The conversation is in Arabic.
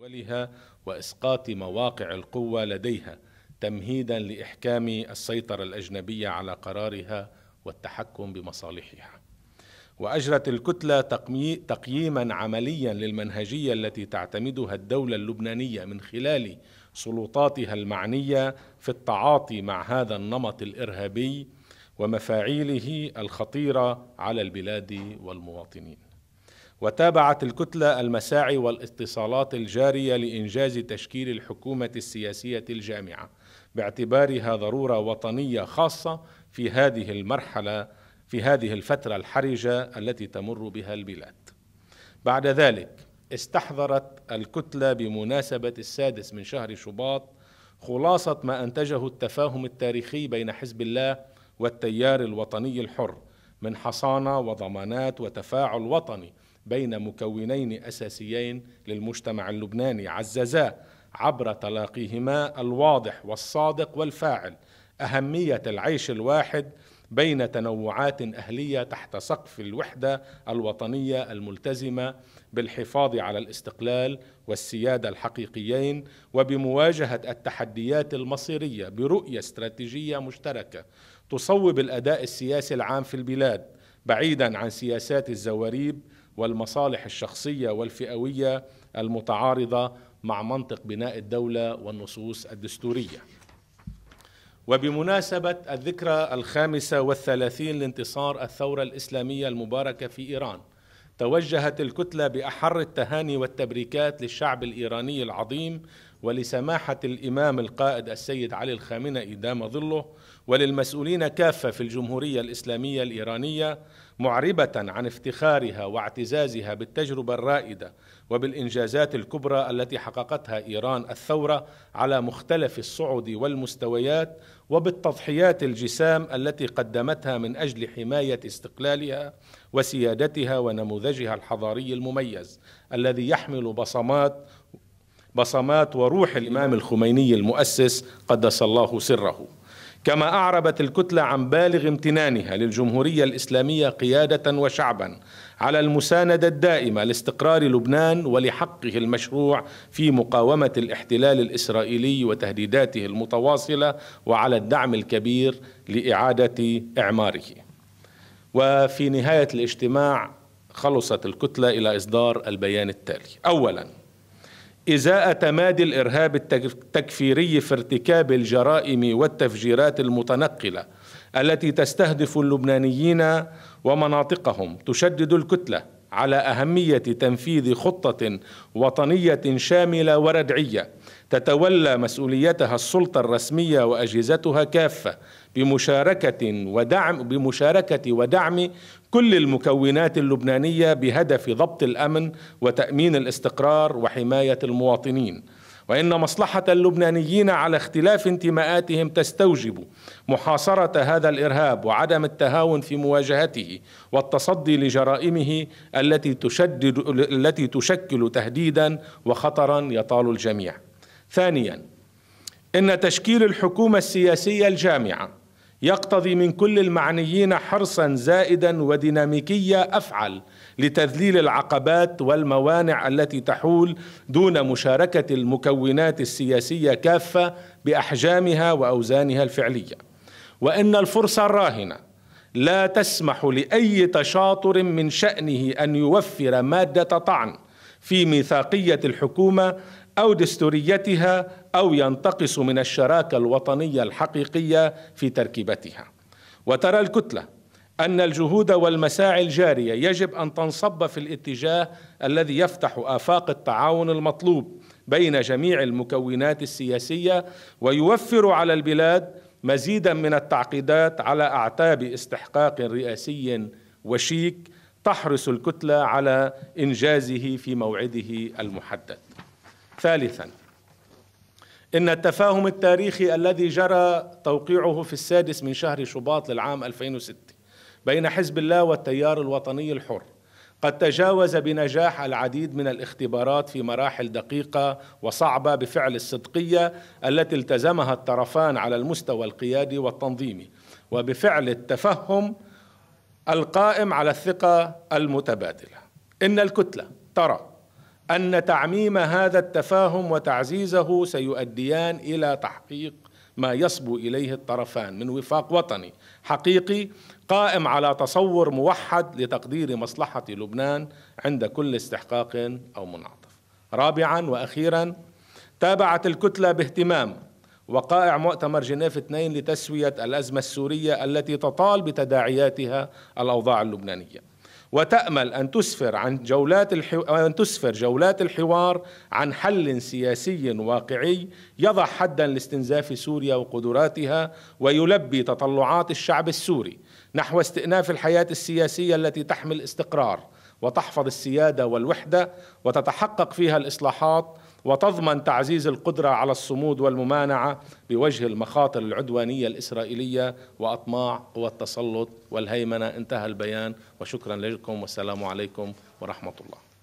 دولها واسقاط مواقع القوه لديها تمهيدا لاحكام السيطره الاجنبيه على قرارها والتحكم بمصالحها واجرت الكتله تقييما عمليا للمنهجيه التي تعتمدها الدوله اللبنانيه من خلال سلطاتها المعنيه في التعاطي مع هذا النمط الارهابي ومفاعيله الخطيره على البلاد والمواطنين وتابعت الكتلة المساعي والاتصالات الجارية لإنجاز تشكيل الحكومة السياسية الجامعة باعتبارها ضرورة وطنية خاصة في هذه المرحلة في هذه الفترة الحرجة التي تمر بها البلاد. بعد ذلك استحضرت الكتلة بمناسبة السادس من شهر شباط خلاصة ما أنتجه التفاهم التاريخي بين حزب الله والتيار الوطني الحر من حصانة وضمانات وتفاعل وطني بين مكونين اساسيين للمجتمع اللبناني عززا عبر تلاقيهما الواضح والصادق والفاعل اهميه العيش الواحد بين تنوعات اهليه تحت سقف الوحده الوطنيه الملتزمه بالحفاظ على الاستقلال والسياده الحقيقيين وبمواجهه التحديات المصيريه برؤيه استراتيجيه مشتركه تصوب الاداء السياسي العام في البلاد بعيدا عن سياسات الزواريب والمصالح الشخصيه والفئويه المتعارضه مع منطق بناء الدوله والنصوص الدستوريه وبمناسبة الذكرى الخامسة والثلاثين لانتصار الثورة الإسلامية المباركة في إيران توجهت الكتلة بأحر التهاني والتبريكات للشعب الإيراني العظيم ولسماحة الإمام القائد السيد علي الخامنئي دام ظله وللمسؤولين كافة في الجمهورية الإسلامية الإيرانية معربة عن افتخارها واعتزازها بالتجربة الرائدة وبالإنجازات الكبرى التي حققتها إيران الثورة على مختلف الصعد والمستويات وبالتضحيات الجسام التي قدمتها من أجل حماية استقلالها وسيادتها ونموذجها الحضاري المميز الذي يحمل بصمات بصمات وروح الإمام الخميني المؤسس قدس الله سره كما أعربت الكتلة عن بالغ امتنانها للجمهورية الإسلامية قيادة وشعبا على المساندة الدائمة لاستقرار لبنان ولحقه المشروع في مقاومة الاحتلال الإسرائيلي وتهديداته المتواصلة وعلى الدعم الكبير لإعادة إعماره وفي نهاية الاجتماع خلصت الكتلة إلى إصدار البيان التالي أولاً إزاء تمادي الإرهاب التكفيري في ارتكاب الجرائم والتفجيرات المتنقلة التي تستهدف اللبنانيين ومناطقهم تشدد الكتله على اهميه تنفيذ خطه وطنيه شامله وردعيه تتولى مسؤوليتها السلطه الرسميه واجهزتها كافه بمشاركه ودعم بمشاركه ودعم كل المكونات اللبنانيه بهدف ضبط الامن وتامين الاستقرار وحمايه المواطنين وان مصلحه اللبنانيين على اختلاف انتماءاتهم تستوجب محاصره هذا الارهاب وعدم التهاون في مواجهته والتصدي لجرائمه التي تشدد التي تشكل تهديدا وخطرا يطال الجميع. ثانيا ان تشكيل الحكومه السياسيه الجامعه يقتضي من كل المعنيين حرصا زائدا وديناميكيه افعل لتذليل العقبات والموانع التي تحول دون مشاركه المكونات السياسيه كافه باحجامها واوزانها الفعليه وان الفرصه الراهنه لا تسمح لاي تشاطر من شانه ان يوفر ماده طعن في ميثاقيه الحكومه او دستوريتها او ينتقص من الشراكه الوطنيه الحقيقيه في تركيبتها وترى الكتله ان الجهود والمساعي الجاريه يجب ان تنصب في الاتجاه الذي يفتح افاق التعاون المطلوب بين جميع المكونات السياسيه ويوفر على البلاد مزيدا من التعقيدات على اعتاب استحقاق رئاسي وشيك تحرص الكتله على انجازه في موعده المحدد ثالثا إن التفاهم التاريخي الذي جرى توقيعه في السادس من شهر شباط للعام 2006 بين حزب الله والتيار الوطني الحر قد تجاوز بنجاح العديد من الاختبارات في مراحل دقيقة وصعبة بفعل الصدقية التي التزمها الطرفان على المستوى القيادي والتنظيمي وبفعل التفهم القائم على الثقة المتبادلة إن الكتلة ترى ان تعميم هذا التفاهم وتعزيزه سيؤديان الى تحقيق ما يصبو اليه الطرفان من وفاق وطني حقيقي قائم على تصور موحد لتقدير مصلحه لبنان عند كل استحقاق او منعطف. رابعا واخيرا تابعت الكتله باهتمام وقائع مؤتمر جنيف 2 لتسويه الازمه السوريه التي تطال بتداعياتها الاوضاع اللبنانيه. وتأمل أن تسفر عن جولات الحو... أن تسفر جولات الحوار عن حل سياسي واقعي يضع حدا لاستنزاف سوريا وقدراتها ويلبي تطلعات الشعب السوري نحو استئناف الحياة السياسية التي تحمل استقرار وتحفظ السيادة والوحدة وتتحقق فيها الإصلاحات وتضمن تعزيز القدرة على الصمود والممانعة بوجه المخاطر العدوانية الإسرائيلية وأطماع قوى التسلط والهيمنة انتهى البيان وشكرا لكم والسلام عليكم ورحمة الله